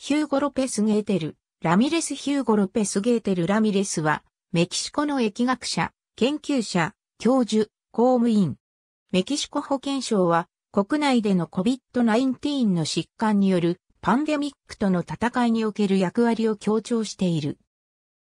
ヒューゴ・ロペス・ゲーテル、ラミレス・ヒューゴ・ロペス・ゲーテル・ラミレスは、メキシコの疫学者、研究者、教授、公務員。メキシコ保健省は、国内での COVID-19 の疾患によるパンデミックとの戦いにおける役割を強調している。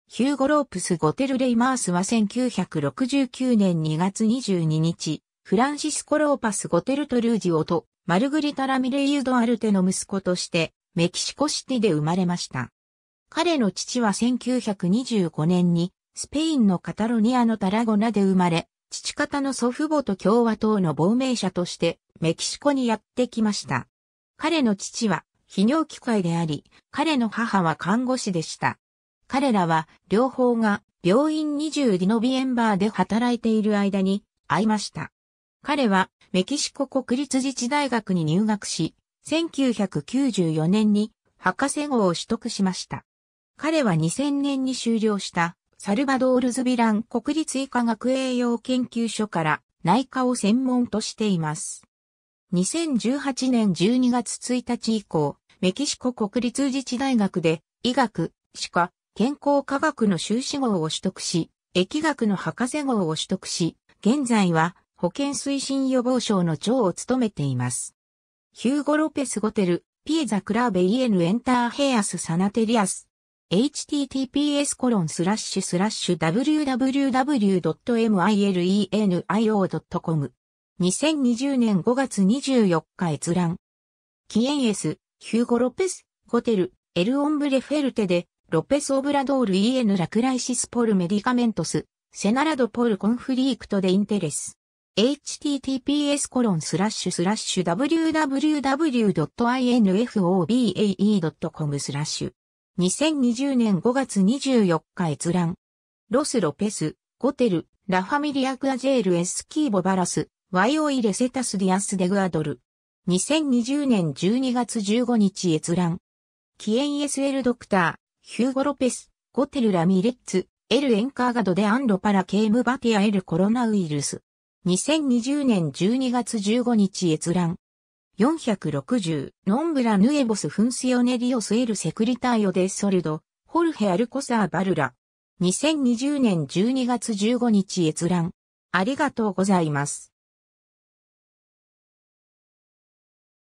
ヒューゴ・ロープス・ゴテル・レイマースは1969年2月22日、フランシスコ・ローパス・ゴテル・トルージオと、マルグリタ・ラミレイユド・アルテの息子として、メキシコシティで生まれました。彼の父は1925年にスペインのカタロニアのタラゴナで生まれ、父方の祖父母と共和党の亡命者としてメキシコにやってきました。彼の父は泌尿器科であり、彼の母は看護師でした。彼らは両方が病院20ディノビエンバーで働いている間に会いました。彼はメキシコ国立自治大学に入学し、1994年に博士号を取得しました。彼は2000年に終了したサルバドール・ズビラン国立医科学栄養研究所から内科を専門としています。2018年12月1日以降、メキシコ国立自治大学で医学、歯科、健康科学の修士号を取得し、疫学の博士号を取得し、現在は保健推進予防省の長を務めています。ヒューゴ・ロペス・ゴテル、ピエザ・クラーベ・イエヌ・エンターヘアス・サナテリアス。https コロンスラッシュスラッシュ www.milenio.com 2020年5月24日閲覧。キエンエス、ヒューゴ・ロペス、ゴテル、エル・オンブレフェルテで、ロペス・オブラドール・イエヌ・ラクライシス・ポル・メディカメントス、セナラド・ポル・コンフリークト・デ・インテレス。https コロンスラッシュスラッシュ www.infobae.com スラッシュ2020年5月24日閲覧ロス・ロペス、ゴテル、ラファミリア・グアジェール・エスキーボ・バラス、ワイオイ・レセタス・ディアス・デグアドル。2020年12月15日閲覧。キエン SL ドクター、ヒューゴ・ロペス、ゴテル・ラミレッツ、エル・エンカーガド・デ・アンロ・パラ・ケーム・バティア・エル・コロナウイルス。2020年12月15日閲覧。460、ノンブラヌエボスフンシオネリオスエルセクリタイオデソルド、ホルヘアルコサーバルラ。2020年12月15日閲覧。ありがとうございます。